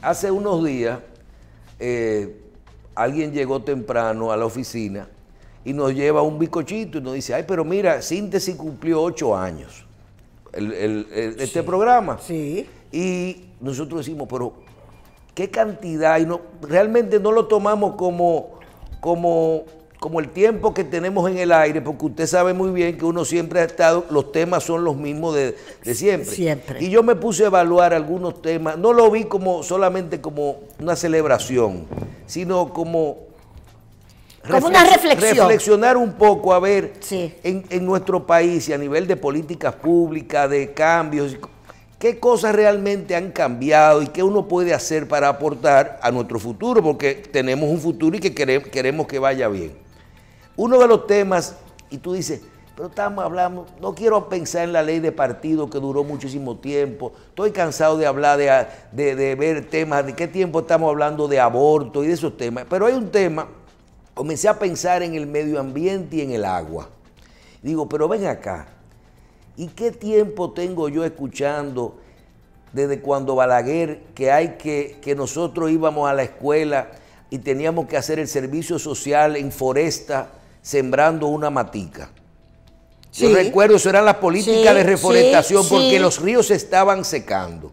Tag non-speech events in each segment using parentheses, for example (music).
Hace unos días eh, alguien llegó temprano a la oficina y nos lleva un bicochito y nos dice, ay, pero mira, Síntesis cumplió ocho años, este programa. Sí. Y nosotros decimos, pero qué cantidad, y no, realmente no lo tomamos como, como como el tiempo que tenemos en el aire, porque usted sabe muy bien que uno siempre ha estado, los temas son los mismos de, siempre. siempre. Y yo me puse a evaluar algunos temas, no lo vi como solamente como una celebración, sino como... Como una reflexión. Reflexionar un poco, a ver, en, en nuestro país y a nivel de políticas públicas, de cambios, qué cosas realmente han cambiado y qué uno puede hacer para aportar a nuestro futuro, porque tenemos un futuro y que queremos que vaya bien uno de los temas, y tú dices, pero estamos hablando, no quiero pensar en la ley de partido que duró muchísimo tiempo, estoy cansado de hablar, de, ver temas, de qué tiempo estamos hablando de aborto y de esos temas, pero hay un tema, comencé a pensar en el medio ambiente y en el agua. Digo, pero ven acá, ¿y qué tiempo tengo yo escuchando desde cuando Balaguer que hay que, que nosotros íbamos a la escuela y teníamos que hacer el servicio social en Foresta? sembrando una matica. Yo recuerdo, eso eran las políticas de reforestación porque los ríos se estaban secando.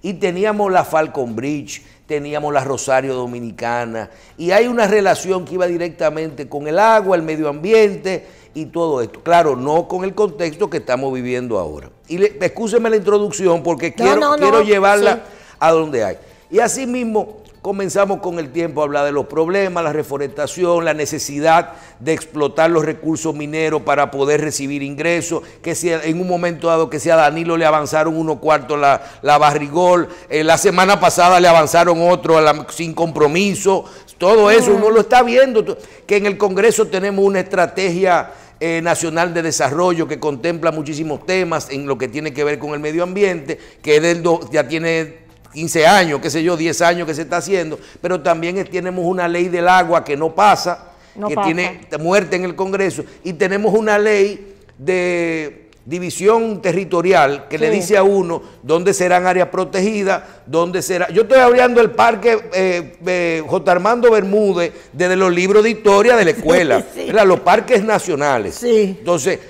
Y teníamos la Falcon Bridge, teníamos la Rosario Dominicana, y hay una relación que iba directamente con el agua, el medio ambiente y todo esto. Claro, no con el contexto que estamos viviendo ahora. Y le, la introducción porque quiero, quiero llevarla a donde hay. Y asimismo, comenzamos con el tiempo a hablar de los problemas, la reforestación, la necesidad de explotar los recursos mineros para poder recibir ingresos, que si en un momento dado que sea Danilo le avanzaron uno cuarto la, barrigol, eh, la semana pasada le avanzaron otro sin compromiso, todo eso uno lo está viendo, que en el Congreso tenemos una estrategia eh, Nacional de Desarrollo que contempla muchísimos temas en lo que tiene que ver con el medio ambiente, que ya tiene 15 años, qué sé yo, 10 años que se está haciendo, pero también tenemos una ley del agua que no pasa, que tiene muerte en el Congreso, y tenemos una ley de división territorial que le dice a uno dónde serán áreas protegidas, dónde será... Yo estoy hablando del parque eh, J. Armando Bermúdez desde los libros de historia de la escuela, (laughs) los parques nacionales. Entonces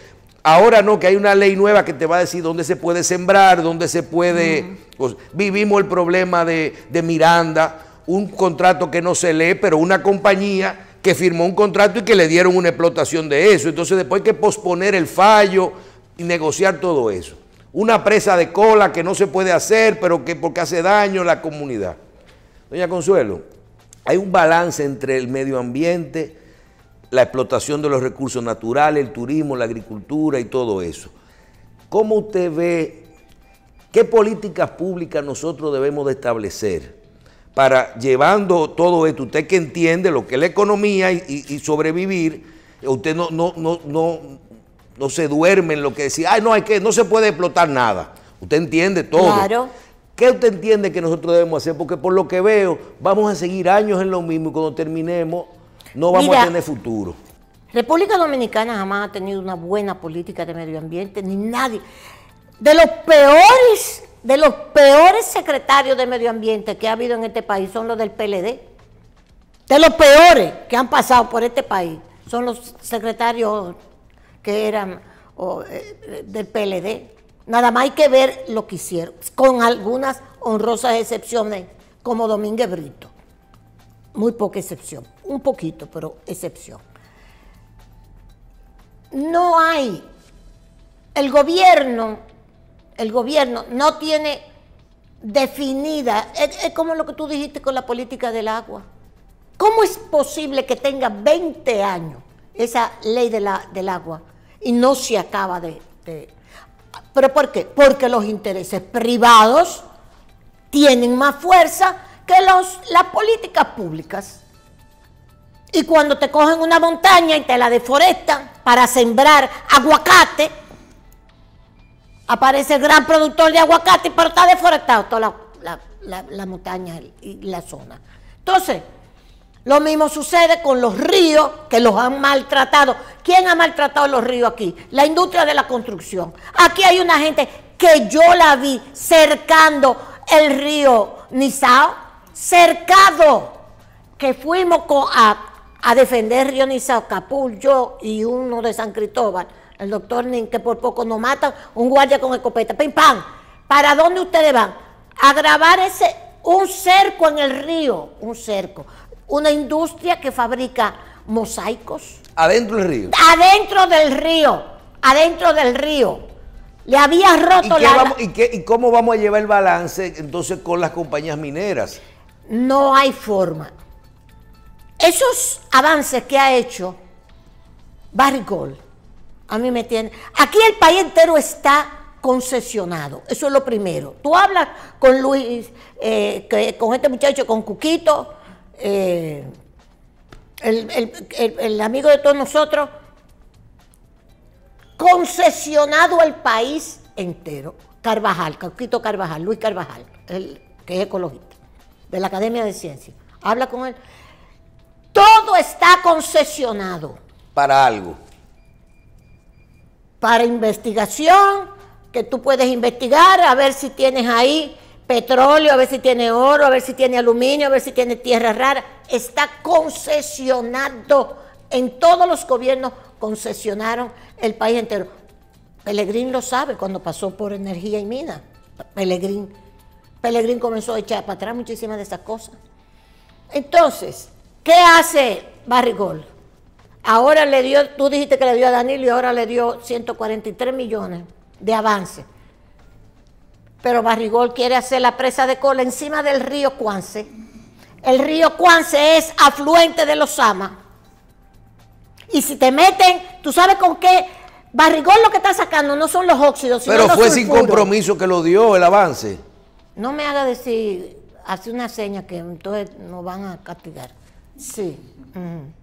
Ahora no, que hay una ley nueva que te va a decir dónde se puede sembrar, dónde se puede... vivimos el problema de, de Miranda, un contrato que no se lee, pero una compañía que firmó un contrato y que le dieron una explotación de eso. Entonces después hay que posponer el fallo y negociar todo eso. Una presa de cola que no se puede hacer, pero que porque hace daño a la comunidad. Doña Consuelo, hay un balance entre el medio ambiente la explotación de los recursos naturales, el turismo, la agricultura y todo eso. ¿Cómo usted ve qué políticas públicas nosotros debemos de establecer para llevando todo esto? Usted que entiende lo que es la economía y, sobrevivir, usted no, no, no, no, se duerme en lo que decía, ay, no, hay que no se puede explotar nada. Usted entiende todo. Claro. ¿Qué usted entiende que nosotros debemos hacer? Porque por lo que veo, vamos a seguir años en lo mismo y cuando terminemos no vamos a tener futuro. República Dominicana jamás ha tenido una buena política de medio ambiente, ni nadie. De los peores, de los peores secretarios de medio ambiente que ha habido en este país son los del PLD. De los peores que han pasado por este país son los secretarios que eran eh, del PLD. Nada más hay que ver lo que hicieron, con algunas honrosas excepciones, como Domínguez Brito muy poca excepción, un poquito, pero excepción. No hay, el gobierno, el gobierno no tiene definida, es, como lo que tú dijiste con la política del agua. ¿Cómo es posible que tenga 20 años esa ley de la, del agua y no se acaba de, de... ¿Pero por qué? Porque los intereses privados tienen más fuerza las políticas públicas, y cuando te cogen una montaña y te la deforestan para sembrar aguacate, aparece el gran productor de aguacate, pero está deforestado toda la, la montaña y la zona. Entonces, lo mismo sucede con los ríos que los han maltratado. ¿Quién ha maltratado los ríos aquí? La industria de la construcción. Aquí hay una gente que yo la vi cercando el río Nizao cercado, que fuimos a, a defender Nizao, Capul, yo y uno de San Cristóbal, el doctor Nin, que por poco nos mata, un guardia con escopeta, pim pam. ¿Para dónde ustedes van? A grabar ese, un cerco en el río, un cerco. Una industria que fabrica mosaicos. Adentro del río. Adentro del río, adentro del río. Le había roto ¿Y la... Vamos, ¿Y cómo vamos a llevar el balance entonces con las compañías mineras? no hay forma. Esos avances que ha hecho Barigol, a mí me tiene... Aquí el país entero está concesionado. Eso es lo primero. Tú hablas con Luis, eh, que, con este muchacho, con Cuquito, eh, el, amigo de todos nosotros, concesionado el país entero. Carvajal, Cuquito Carvajal, Luis Carvajal, el que es ecologista de la Academia de Ciencias. Habla con él. Todo está concesionado. Para algo. Para investigación, que tú puedes investigar, a ver si tienes ahí petróleo, a ver si tiene oro, a ver si tiene aluminio, a ver si tiene tierra rara. Está concesionado. En todos los gobiernos concesionaron el país entero. Pelegrín lo sabe cuando pasó por energía y mina. Pelegrín Pelegrín comenzó a echar para atrás muchísimas de esas cosas. Entonces, ¿qué hace Barrigol? Ahora le dio, tú dijiste que le dio a Danilo y ahora le dio 143 millones de avance. Pero Barrigol quiere hacer la presa de cola encima del río Cuance. El río Cuance es afluente de los Sama. Y si te meten, tú sabes con qué. Barrigol lo que está sacando no son los óxidos, sino Pero fue sin compromiso que lo dio el avance. No me haga decir, hace una seña que entonces nos van a castigar. Sí. Mm.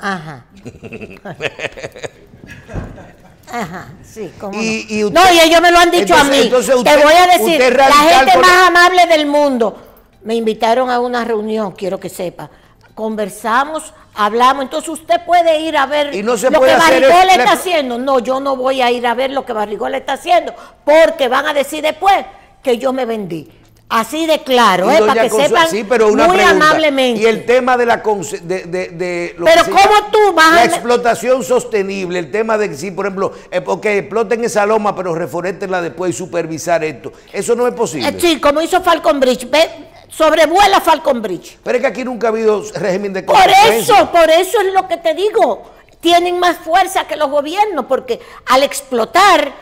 Ajá. (laughs) Ajá, sí, como no. Y ellos me lo han dicho a mí. Te voy a decir, la gente más amable del mundo. Me invitaron a una reunión, quiero que sepa conversamos, hablamos. Entonces usted puede ir a ver lo que Barrigol está haciendo. No, yo no voy a ir a ver lo que Barrigol está haciendo, porque van a decir después que yo me vendí. Así de claro, ¿eh? para que sepan pero muy amablemente. Y el tema de la... De, tú La explotación sostenible, el tema de que por ejemplo, porque eh, exploten esa loma, pero reforestenla después y supervisar esto. Eso no es posible. Eh, sí, como hizo Falcon Bridge. Ve, sobrevuela Falcon Bridge. Pero es que aquí nunca ha habido régimen de Por eso, por eso es lo que te digo. Tienen más fuerza que los gobiernos, porque al explotar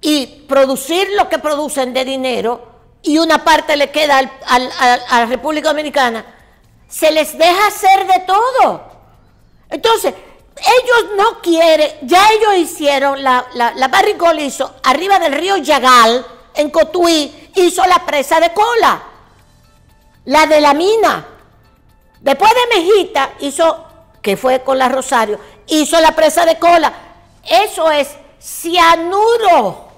y producir lo que producen de dinero, y una parte le queda a la República Dominicana, se les deja hacer de todo. Entonces, ellos no quieren, ya ellos hicieron, la, la, la hizo arriba del río Yagal, en Cotuí, hizo la presa de cola la de la mina. Después de Mejita hizo, que fue con la Rosario, hizo la presa de cola. Eso es cianuro.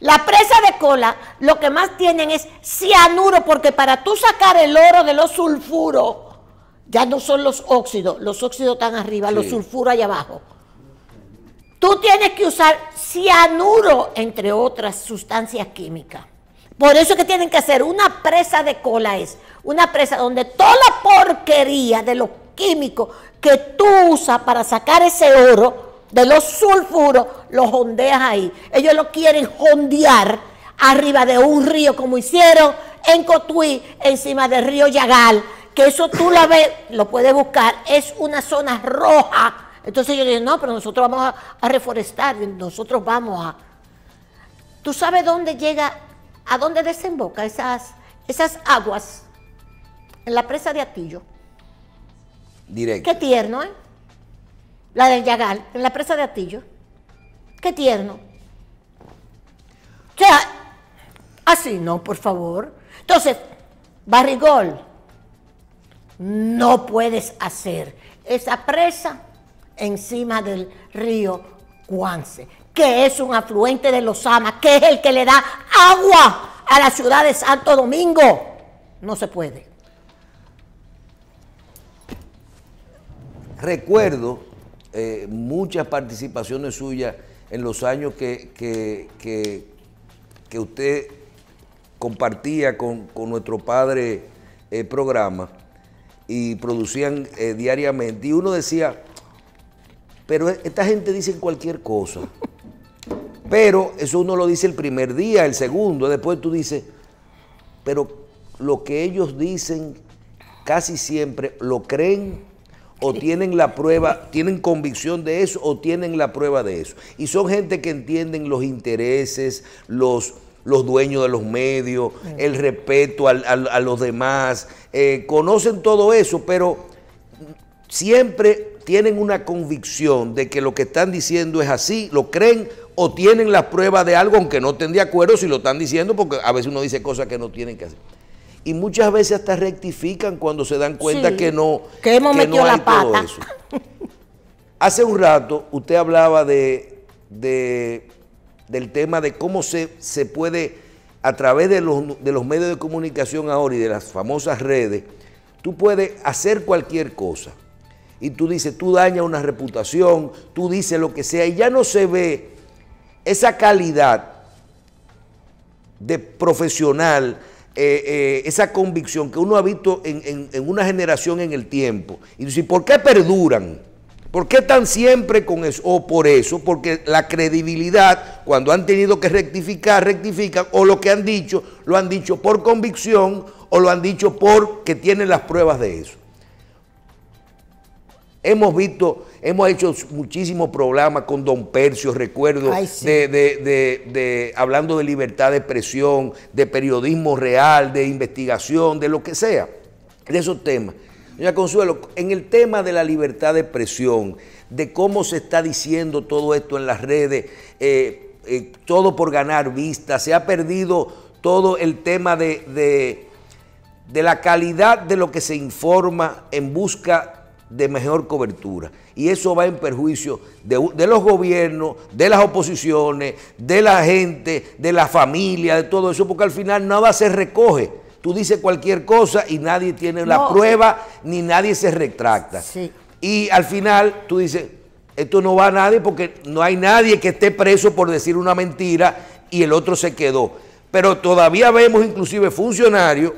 La presa de cola lo que más tienen es cianuro, porque para tú sacar el oro de los sulfuros, ya no son los óxidos, los óxidos están arriba, los sulfuros allá abajo. Tú tienes que usar cianuro, entre otras sustancias químicas. Por eso es que tienen que hacer una presa de cola es, una presa donde toda la porquería de los químicos que tú usas para sacar ese oro, de los sulfuros, los hondeas ahí. Ellos lo quieren hondear arriba de un río como hicieron en Cotuí, encima del río Yagal, que eso tú la ves, lo puedes buscar, es una zona roja. Entonces yo dicen, no, pero nosotros vamos a, a reforestar, nosotros vamos a... ¿Tú sabes dónde llega ¿A dónde desemboca esas, esas aguas? En la presa de Atillo. Directo. Qué tierno, ¿eh? La del Yagal, en la presa de Atillo. Qué tierno. O sea, así no, por favor. Entonces, Barrigol, no puedes hacer esa presa encima del río Cuance que es un afluente de los amas, que es el que le da agua a la ciudad de Santo Domingo. No se puede. Recuerdo eh, muchas participaciones suyas en los años que, que, que, usted compartía con, con nuestro padre el eh, programa y producían eh, diariamente. Y uno decía, pero e, esta gente dice cualquier cosa. Pero eso uno lo dice el primer día, el segundo, después tú dices, pero lo que ellos dicen casi siempre lo creen o tienen la prueba, tienen convicción de eso o tienen la prueba de eso. Y son gente que entienden los intereses, los, los dueños de los medios, el respeto a los demás, eh, conocen todo eso, pero siempre tienen una convicción de que lo que están diciendo es así, lo creen o tienen las pruebas de algo, aunque no estén de acuerdo si lo están diciendo, porque a veces uno dice cosas que no tienen que hacer. Y muchas veces hasta rectifican cuando se dan cuenta que no, que hemos hay todo eso. Hace un rato usted hablaba de, del tema de cómo se, se puede, a través de los, de los medios de comunicación ahora y de las famosas redes, tú puedes hacer cualquier cosa. Y tú dices, tú dañas una reputación, tú dices lo que sea, y ya no se ve esa calidad de profesional, eh, eh, esa convicción que uno ha visto en, en, una generación en el tiempo. Y dice, ¿por qué perduran? ¿Por qué están siempre con eso? O por eso, porque la credibilidad, cuando han tenido que rectificar, rectifican, o lo que han dicho, lo han dicho por convicción o lo han dicho porque tienen las pruebas de eso. Hemos visto Hemos hecho muchísimos programas con Don Percio, recuerdo, de, hablando de libertad de expresión, de periodismo real, de investigación, de lo que sea, de esos temas. Señora Consuelo, en el tema de la libertad de expresión, de cómo se está diciendo todo esto en las redes, eh, eh, todo por ganar vista, se ha perdido todo el tema de, de, de la calidad de lo que se informa en busca de mejor cobertura y eso va en perjuicio de, los gobiernos, de las oposiciones, de la gente, de la familia, de todo eso, porque al final nada se recoge. Tú dices cualquier cosa y nadie tiene la prueba ni nadie se retracta. Y al final tú dices, esto no va a nadie porque no hay nadie que esté preso por decir una mentira y el otro se quedó. Pero todavía vemos inclusive funcionarios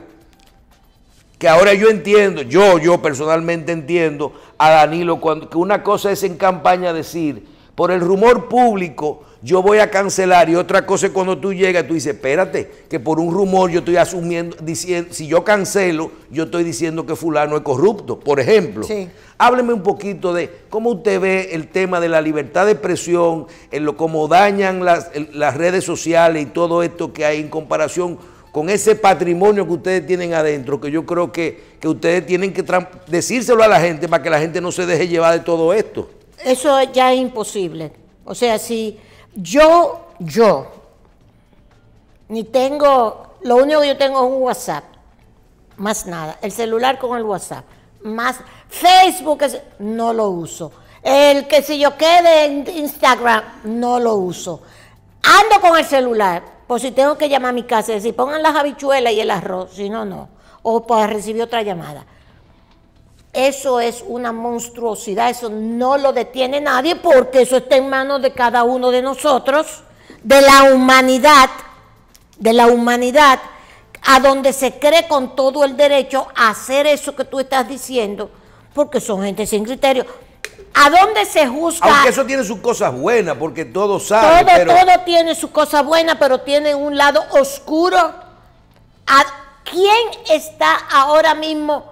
que ahora yo entiendo, yo, yo personalmente entiendo a Danilo cuando, que una cosa es en campaña decir, por el rumor público yo voy a cancelar y otra cosa es cuando tú llegas, tú dices, espérate, que por un rumor yo estoy asumiendo, diciendo, si yo cancelo, yo estoy diciendo que fulano es corrupto, por ejemplo. Sí. Hábleme un poquito de cómo usted ve el tema de la libertad de expresión, en lo cómo dañan las, las redes sociales y todo esto que hay en comparación con ese patrimonio que ustedes tienen adentro, que yo creo que, que ustedes tienen que decírselo a la gente para que la gente no se deje llevar de todo esto. Eso ya es imposible. O sea, si yo, yo, ni tengo, lo único que yo tengo es un WhatsApp, más nada, el celular con el WhatsApp, más Facebook, no lo uso. El que si yo quede en Instagram, no lo uso. Ando con el celular, pues si tengo que llamar a mi casa y decir, pongan las habichuelas y el arroz, si no, no. O para pues, recibir otra llamada. Eso es una monstruosidad, eso no lo detiene nadie porque eso está en manos de cada uno de nosotros, de la humanidad, de la humanidad, a donde se cree con todo el derecho a hacer eso que tú estás diciendo, porque son gente sin criterio. ¿A dónde se juzga? Aunque eso tiene sus cosas buenas, porque todo sabe. Todo, tiene sus cosas buenas, pero tiene un lado oscuro. ¿A quién está ahora mismo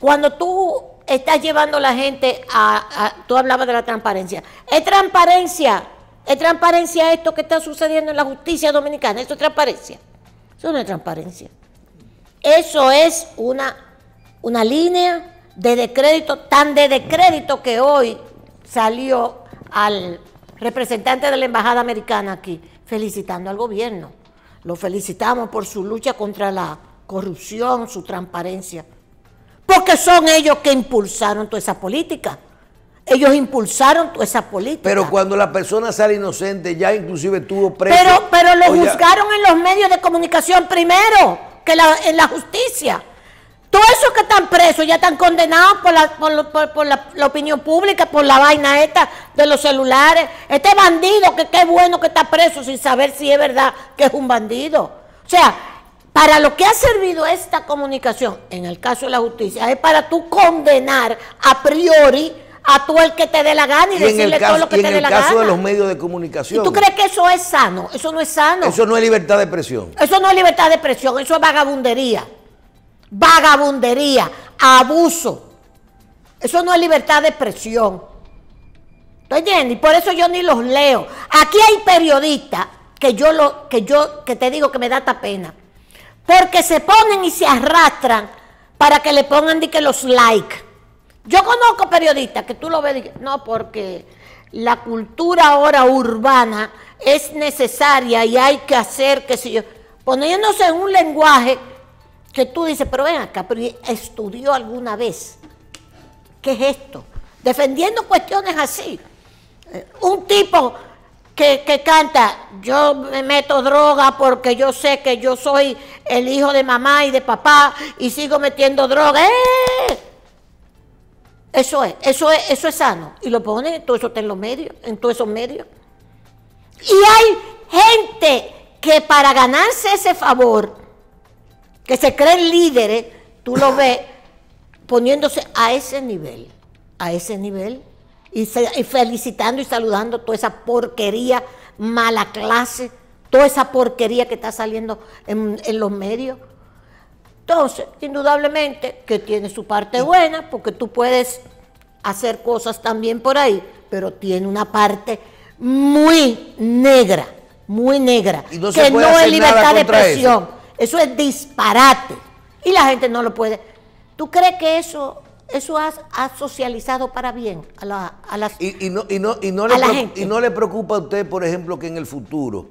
cuando tú estás llevando a la gente a, Tú hablabas de la transparencia. Es transparencia. Es transparencia esto que está sucediendo en la justicia dominicana. Eso es transparencia. Eso no es transparencia. Eso es una, una línea de decrédito, tan de decrédito que hoy salió al representante de la Embajada Americana aquí felicitando al gobierno. Lo felicitamos por su lucha contra la corrupción, su transparencia. Porque son ellos que impulsaron toda esa política. Ellos impulsaron toda esa política. Pero cuando la persona sale inocente, ya inclusive estuvo preso. Pero, pero lo juzgaron en los medios de comunicación primero que en la justicia. Todos esos que están presos ya están condenados por, la, por, la, opinión pública, por la vaina esta de los celulares. Este bandido, que qué bueno que está preso sin saber si es verdad que es un bandido. O sea, para lo que ha servido esta comunicación, en el caso de la justicia, es para tú condenar a priori a todo el que te dé la gana y, decirle todo lo que te dé la gana. En el caso de los medios de comunicación. ¿Y tú crees que eso es sano? Eso no es sano. Eso no es libertad de expresión. Eso no es libertad de expresión, eso es vagabundería vagabundería, abuso. Eso no es libertad de expresión. ¿Estoy entiendes? Y por eso yo ni los leo. Aquí hay periodistas que yo lo, que yo, que te digo que me da esta pena. Porque se ponen y se arrastran para que le pongan de que los like... Yo conozco periodistas que tú lo ves, no, porque la cultura ahora urbana es necesaria y hay que hacer que se... yo, poniéndose en un lenguaje que tú dices, pero ven acá, pero estudió alguna vez. ¿Qué es esto? Defendiendo cuestiones así. Eh, un tipo que, canta, yo me meto droga porque yo sé que yo soy el hijo de mamá y de papá y sigo metiendo droga. ¡Eh! Eso es, eso es, eso es sano. Y lo pone en todos en los medios, en todos esos medios. Y hay gente que para ganarse ese favor que se creen líderes, tú lo ves poniéndose a ese nivel, a ese nivel, y, se, felicitando y saludando toda esa porquería, mala clase, toda esa porquería que está saliendo en, los medios. Entonces, indudablemente que tiene su parte buena, porque tú puedes hacer cosas también por ahí, pero tiene una parte muy negra, muy negra, que no es libertad de expresión. Eso es disparate. Y la gente no lo puede. ¿Tú crees que eso, eso ha socializado para bien a, la, a y, no, y no, le preocupa a usted, por ejemplo, que en el futuro,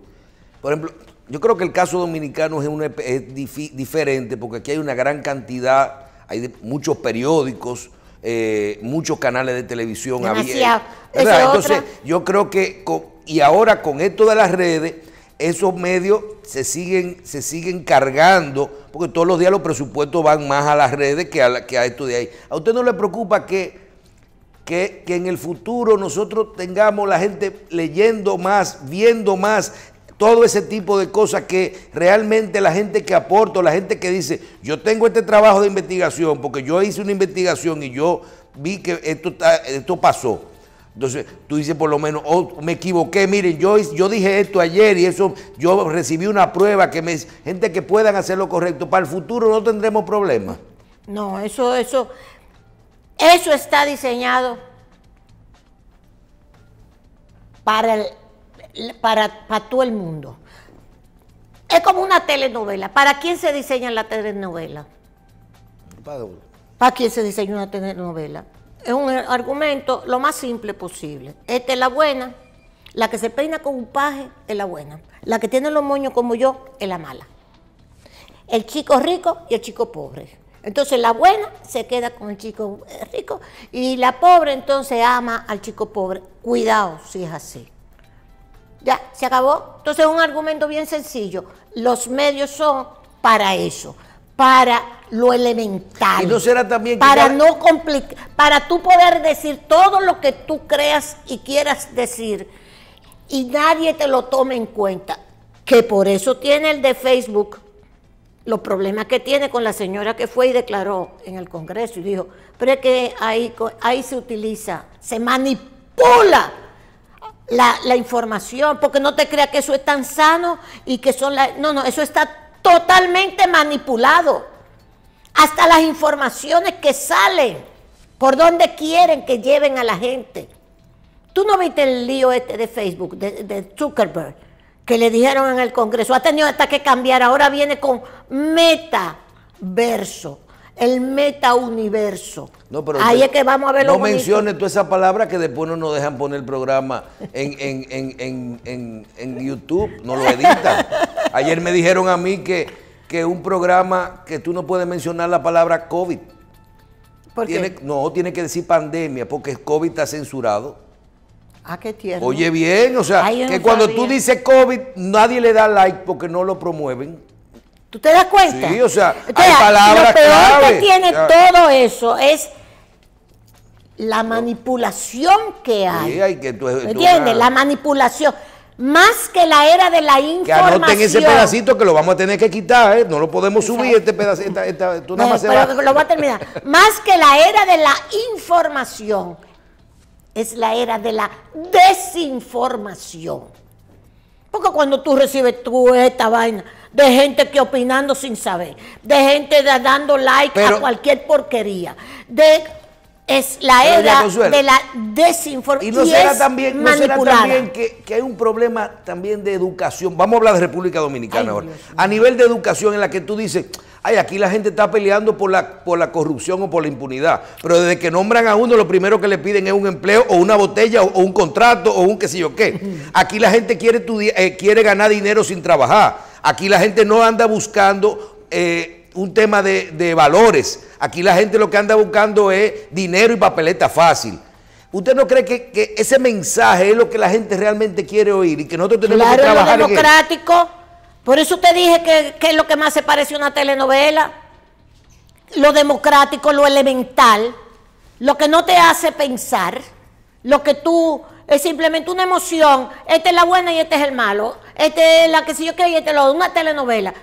por ejemplo, yo creo que el caso dominicano es, diferente porque aquí hay una gran cantidad, hay muchos periódicos, eh, muchos canales de televisión. abiertos Entonces, yo creo que, y ahora con esto de las redes, esos medios se siguen, se siguen cargando, porque todos los días los presupuestos van más a las redes que a, que a esto de ahí. ¿A usted no le preocupa que, que, en el futuro nosotros tengamos la gente leyendo más, viendo más, todo ese tipo de cosas que realmente la gente que aporta, la gente que dice, yo tengo este trabajo de investigación, porque yo hice una investigación y yo vi que esto, esto pasó. Entonces tú dices por lo menos, oh, me equivoqué, miren, yo, dije esto ayer y eso, yo recibí una prueba que me gente que puedan hacer lo correcto. Para el futuro no tendremos problemas. No, eso, eso, eso está diseñado para, para, para todo el mundo. Es como una telenovela. ¿Para quién se diseña la telenovela? ¿Para quién se diseña una telenovela? es un argumento lo más simple posible. Esta es la buena, la que se peina con un paje es la buena, la que tiene los moños como yo es la mala. El chico rico y el chico pobre. Entonces la buena se queda con el chico rico y la pobre entonces ama al chico pobre. Cuidado si es así. Ya, se acabó. Entonces es un argumento bien sencillo. Los medios son para eso, para lo elemental. no será también para no complicar, para tú poder decir todo lo que tú creas y quieras decir y nadie te lo tome en cuenta. Que por eso tiene el de Facebook los problemas que tiene con la señora que fue y declaró en el Congreso y dijo, pero es que ahí, ahí se utiliza, se manipula la, la información, porque no te creas que eso es tan sano y que son las... No, no, eso está totalmente manipulado hasta las informaciones que salen, por donde quieren que lleven a la gente. Tú no viste el lío este de Facebook, de, Zuckerberg, que le dijeron en el Congreso, ha tenido hasta que cambiar, ahora viene con metaverso el metauniverso. Ahí es que vamos a ver No menciones tú esa palabra que después no nos dejan poner el programa en, en YouTube, no lo editan. (laughs) Ayer me dijeron a mí que que un programa que tú no puedes mencionar la palabra COVID. ¿Por No, tiene que decir pandemia, porque COVID está censurado. Ah, qué tierno. Oye bien, o sea, que cuando tú dices COVID, nadie le da like porque no lo promueven. ¿Tú te das cuenta? Sí, o sea, hay palabras Lo peor que tiene todo eso es la manipulación que hay. Sí, hay que ¿Me entiendes? La manipulación más que la era de la información. Que anoten ese pedacito que lo vamos a tener que quitar, ¿eh? no lo podemos subir este pedacito. Esta, más lo voy a terminar. más que la era de la información, es la era de la desinformación. Porque cuando tú recibes tú esta vaina de gente que opinando sin saber, de gente dando like a cualquier porquería, de es la era de la desinformación. Y no será también, no también que, hay un problema también de educación. Vamos a hablar de República Dominicana ahora. a nivel de educación en la que tú dices, ay, aquí la gente está peleando por la, por la corrupción o por la impunidad. Pero desde que nombran a uno, lo primero que le piden es un empleo o una botella o, un contrato o un qué sé yo qué. (laughs) Aquí la gente quiere, eh, quiere ganar dinero sin trabajar. Aquí la gente no anda buscando... Eh, un tema de, valores. Aquí la gente lo que anda buscando es dinero y papeleta fácil. ¿Usted no cree que, ese mensaje es lo que la gente realmente quiere oír y que nosotros tenemos que trabajar lo democrático. Por eso te dije que, es lo que más se parece a una telenovela. Lo democrático, lo elemental, lo que no te hace pensar, lo que tú es simplemente una emoción. Esta es la buena y este es el malo. Este es la que si yo quiero y este es lo una telenovela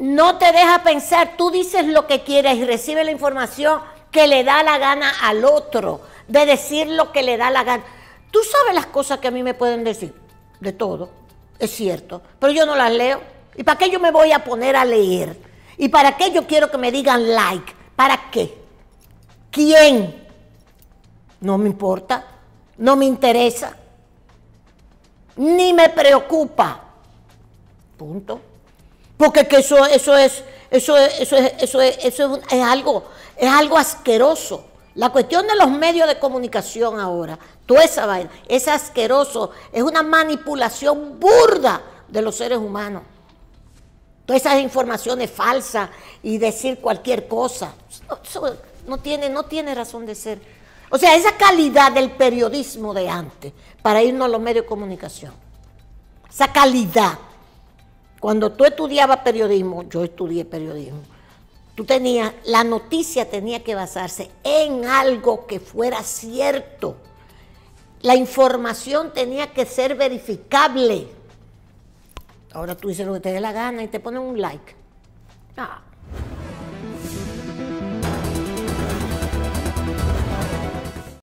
no te deja pensar, tú dices lo que quieres y recibe la información que le da la gana al otro, de decir lo que le da la gana. Tú sabes las cosas que a mí me pueden decir, de todo, es cierto, pero yo no las leo. ¿Y para qué yo me voy a poner a leer? ¿Y para qué yo quiero que me digan like? ¿Para qué? ¿Quién? No me importa, no me interesa, ni me preocupa. Punto. Porque que eso, eso es, eso eso eso algo, es algo asqueroso. La cuestión de los medios de comunicación ahora, toda esa vaina, es asqueroso, es una manipulación burda de los seres humanos. Todas esas informaciones falsas y decir cualquier cosa, no tiene, no tiene razón de ser. O sea, esa calidad del periodismo de antes, para irnos a los medios de comunicación, esa calidad cuando tú estudiabas periodismo, yo estudié periodismo, tú tenías, la noticia tenía que basarse en algo que fuera cierto. La información tenía que ser verificable. Ahora tú dices lo que te dé la gana y te ponen un like. Ah,